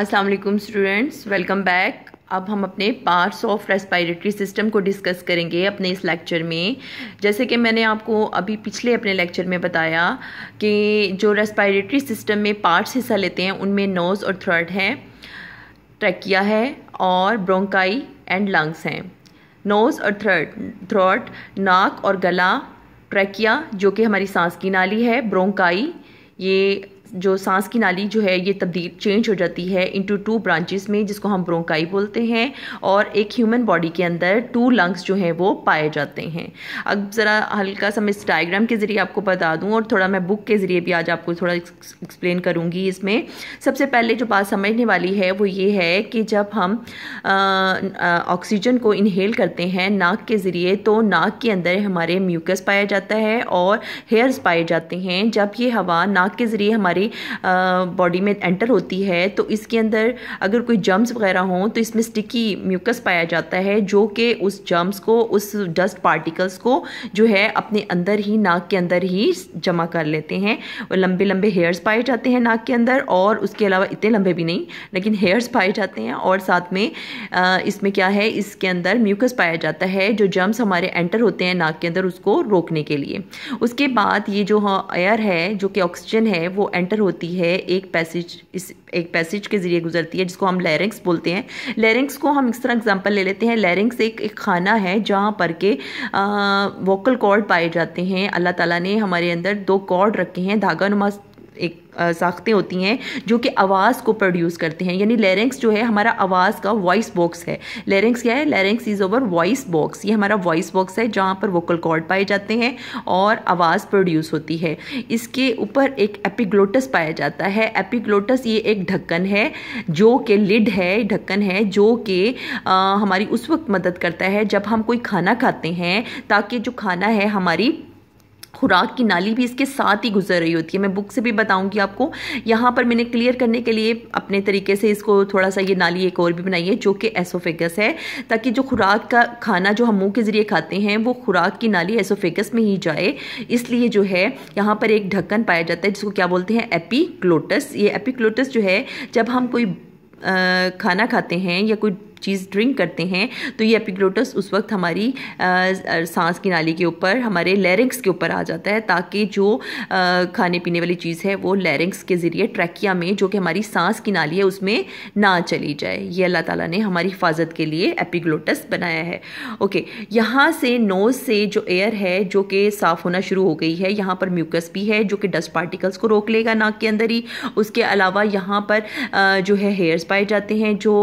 अस्सलाम वालेकुम students welcome back अब हम अपने पार्ट्स ऑफ रेस्पिरेटरी सिस्टम को डिस्कस करेंगे अपने इस लेक्चर में जैसे कि मैंने आपको अभी पिछले अपने लेक्चर में बताया कि जो रेस्पायरेटरी सिस्टम में पार्ट्स हिस्सा लेते हैं उनमें नोज़ और थ्रर्ड है ट्रैकिया है और ब्रोंकाई एंड लंग्स हैं नोज़ और थ्रट थ्रोट नाक और गला ट्रैकिया जो कि हमारी सांस की नाली है ब्रोंकाई ये जो सांस की नाली जो है ये तब्दील चेंज हो जाती है इनटू टू ब्रांचेस में जिसको हम ब्रोंकाई बोलते हैं और एक ह्यूमन बॉडी के अंदर टू लंग्स जो हैं वो पाए जाते हैं अब ज़रा हल्का सा मैं इस डायग्राम के ज़रिए आपको बता दूँ और थोड़ा मैं बुक के ज़रिए भी आज आपको थोड़ा एक्सप्लेन करूँगी इसमें सबसे पहले जो बात समझने वाली है वो ये है कि जब हम ऑक्सीजन को इनहेल करते हैं नाक के ज़रिए तो नाक के अंदर हमारे म्यूकस पाया जाता है और हेयर्स पाए जाते हैं जब ये हवा नाक के ज़रिए हमारे हमारे बॉडी में एंटर होती है तो इसके अंदर अगर कोई जम्स वगैरह हों तो इसमें स्टिकी म्यूकस पाया जाता है जो कि उस जम्स को उस डस्ट पार्टिकल्स को जो है अपने अंदर ही नाक के अंदर ही जमा कर लेते हैं लंबे लंबे हेयर्स पाए जाते हैं नाक के अंदर और उसके अलावा इतने लंबे भी नहीं लेकिन हेयर्स पाए जाते हैं और साथ में इसमें क्या है इसके अंदर म्यूकस पाया जाता है जो जम्स हमारे एंटर होते हैं नाक के अंदर उसको रोकने के लिए उसके बाद ये जो एयर हाँ, है जो कि ऑक्सीजन है वो एंटर एंटर होती है एक पैसेज इस एक पैसेज के ज़रिए गुजरती है जिसको हम लैरिंग्स बोलते हैं लैरिंग्स को हम इस तरह एग्जांपल ले लेते हैं लैरिंग्स एक एक खाना है जहाँ पर के वोकल कॉर्ड पाए जाते हैं अल्लाह ताला ने हमारे अंदर दो कॉर्ड रखे हैं धागा नुमा एक साख्तें होती हैं जो कि आवाज़ को प्रोड्यूस करते हैं यानी लेरेंक्स जो है हमारा आवाज़ का वॉइस बॉक्स है लेरेंक्स क्या है larynx is over voice box ये हमारा वॉइस बॉक्स है जहाँ पर वोकल कॉर्ड पाए जाते हैं और आवाज़ प्रोड्यूस होती है इसके ऊपर एक एपिग्लोटस पाया जाता है एपिग्लोटस ये एक ढक्कन है जो कि लिड है ढक्कन है जो कि हमारी उस वक्त मदद करता है जब हम कोई खाना खाते हैं ताकि जो खाना है हमारी खुराक की नाली भी इसके साथ ही गुजर रही होती है मैं बुक से भी बताऊंगी आपको यहाँ पर मैंने क्लियर करने के लिए अपने तरीके से इसको थोड़ा सा ये नाली एक और भी बनाई है जो कि एसोफेगस है ताकि जो खुराक का खाना जो हम मुंह के ज़रिए खाते हैं वो खुराक की नाली एसोफेगस में ही जाए इसलिए जो है यहाँ पर एक ढक्कन पाया जाता है जिसको क्या बोलते हैं एपिक्लोटस ये एपिक्लोटस जो है जब हम कोई आ, खाना खाते हैं या कोई चीज़ ड्रिंक करते हैं तो ये एपिग्लोटस उस वक्त हमारी सांस की नाली के ऊपर हमारे लैरिंग्स के ऊपर आ जाता है ताकि जो आ, खाने पीने वाली चीज़ है वो लैरिंग्स के ज़रिए ट्रैकिया में जो कि हमारी सांस की नाली है उसमें ना चली जाए ये अल्लाह ताला ने हमारी हिफाजत के लिए एपिग्लोटस बनाया है ओके यहाँ से नोज़ से जो एयर है जो कि साफ़ होना शुरू हो गई है यहाँ पर म्यूकस भी है जो कि डस्ट पार्टिकल्स को रोक लेगा नाक के अंदर ही उसके अलावा यहाँ पर जो है हेयर्स पाए जाते हैं जो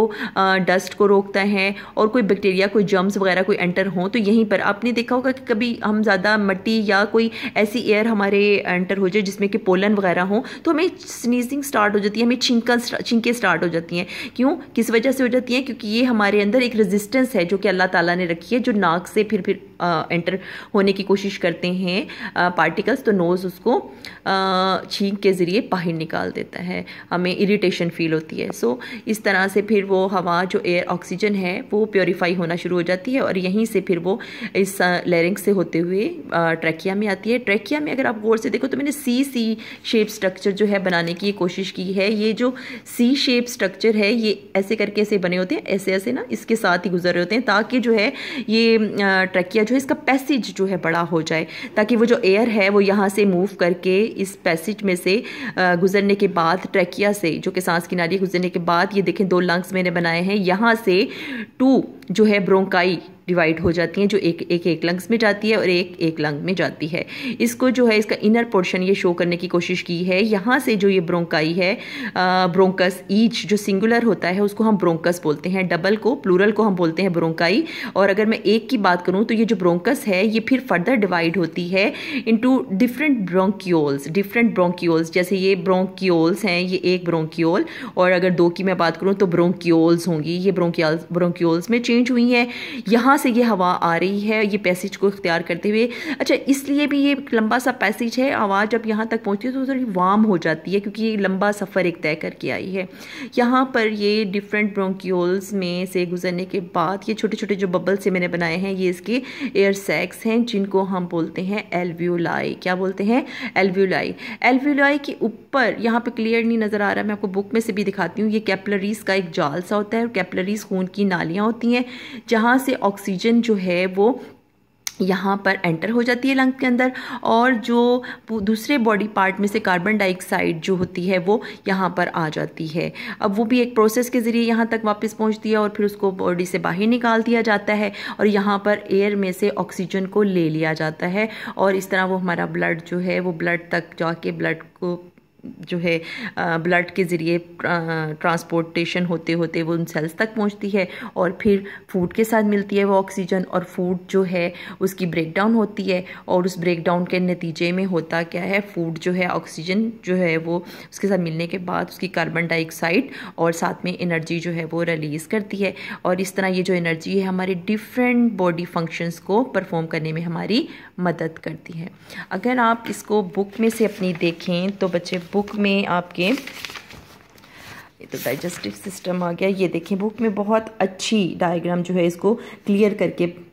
डस्ट को रोकता है और कोई बैक्टीरिया कोई जर्म्स वगैरह कोई एंटर हों तो यहीं पर आपने देखा होगा कि कभी हम ज़्यादा मट्टी या कोई ऐसी एयर हमारे एंटर हो जाए जिसमें कि पोलन वगैरह हो तो हमें स्नीजिंग स्टार्ट हो जाती है हमें छिंका छिंके स्टार्ट हो जाती हैं क्यों किस वजह से हो जाती हैं क्योंकि ये हमारे अंदर एक रेजिस्टेंस है जो कि अल्लाह ताला ने रखी है जो नाक से फिर फिर एंटर होने की कोशिश करते हैं पार्टिकल्स तो नोज़ उसको छींक के ज़रिए बाहर निकाल देता है हमें इरिटेशन फील होती है सो so, इस तरह से फिर वो हवा जो एयर ऑक्सीजन है वो प्योरीफाई होना शुरू हो जाती है और यहीं से फिर वो इस लेरिंग से होते हुए ट्रैकिया में आती है ट्रैकिया में अगर आप गौर से देखो तो मैंने सी सी शेप स्ट्रक्चर जो है बनाने की कोशिश की है ये जो सी शेप स्ट्रक्चर है ये ऐसे करके ऐसे बने होते हैं ऐसे ऐसे ना इसके साथ ही गुजर रहे होते हैं ताकि जो है ये ट्रैकिया जो इसका पैसेज जो है बड़ा हो जाए ताकि वो जो एयर है वो यहाँ से मूव करके इस पैसेज में से गुजरने के बाद ट्रैकिया से जो कि सांस की नाली गुजरने के बाद ये देखें दो लंग्स मैंने बनाए हैं यहाँ से टू जो है ब्रोंकाई डिवाइड हो जाती हैं जो एक एक एक लंग्स में जाती है और एक एक लंग में जाती है इसको जो है इसका इनर पोर्शन ये शो करने की कोशिश की है यहाँ से जो ये ब्रोंकाई है ब्रोंकस ईच जो सिंगुलर होता है उसको हम ब्रोंकस बोलते हैं डबल को प्लूरल को हम बोलते हैं ब्रोंकाई और अगर मैं एक की बात करूँ तो ये जो ब्रोंकस है ये फिर फर्दर डिवाइड होती है into different bronchioles different bronchioles जैसे ये ब्रोंक्योल्स हैं ये एक ब्रोंक्योल और अगर दो की मैं बात करूँ तो ब्रोंक्योल्स होंगी ये ब्रोंक्योल्स ब्रोंक्योल्स में चेंज हुई हैं यहाँ से ये हवा आ रही है ये पैसेज को इख्तियार करते हुए अच्छा इसलिए भी ये लंबा सा पैसेज है हवा जब यहाँ तक पहुँचती है तो थोड़ी वार्म हो जाती है क्योंकि ये लंबा सफ़र एक तय करके आई है यहाँ पर ये डिफरेंट ब्रोंक्यूल्स में से गुजरने के बाद ये छोटे छोटे जो बबल से मैंने बनाए हैं ये इसके एयर सैक्स हैं जिनको हम बोलते हैं एलव्यूलाई क्या बोलते हैं एलव्यूलाई एलव्यूलाई के ऊपर यहाँ पर क्लियर नहीं नज़र आ रहा मैं आपको बुक में से भी दिखाती हूँ ये कैपलरीज का एक जाल सा होता है और कैपलरीज खून की नालियाँ होती हैं जहाँ से ऑक्सीजन ऑक्सीजन जो है वो यहाँ पर एंटर हो जाती है लंग के अंदर और जो दूसरे बॉडी पार्ट में से कार्बन डाइऑक्साइड जो होती है वो यहाँ पर आ जाती है अब वो भी एक प्रोसेस के ज़रिए यहाँ तक वापस पहुँचती है और फिर उसको बॉडी से बाहर निकाल दिया जाता है और यहाँ पर एयर में से ऑक्सीजन को ले लिया जाता है और इस तरह वो हमारा ब्लड जो है वो ब्लड तक जाके ब्लड को जो है ब्लड के ज़रिए ट्रांसपोर्टेशन होते होते वो उन सेल्स तक पहुंचती है और फिर फूड के साथ मिलती है वो ऑक्सीजन और फूड जो है उसकी ब्रेकडाउन होती है और उस ब्रेकडाउन के नतीजे में होता क्या है फूड जो है ऑक्सीजन जो है वो उसके साथ मिलने के बाद उसकी कार्बन डाइऑक्साइड और साथ में एनर्जी जो है वो रिलीज़ करती है और इस तरह ये जो एनर्जी है हमारे डिफरेंट बॉडी फंक्शंस को परफॉर्म करने में हमारी मदद करती है अगर आप इसको बुक में से अपनी देखें तो बच्चे बुक में आपके ये तो डाइजेस्टिव सिस्टम आ गया ये देखें बुक में बहुत अच्छी डायग्राम जो है इसको क्लियर करके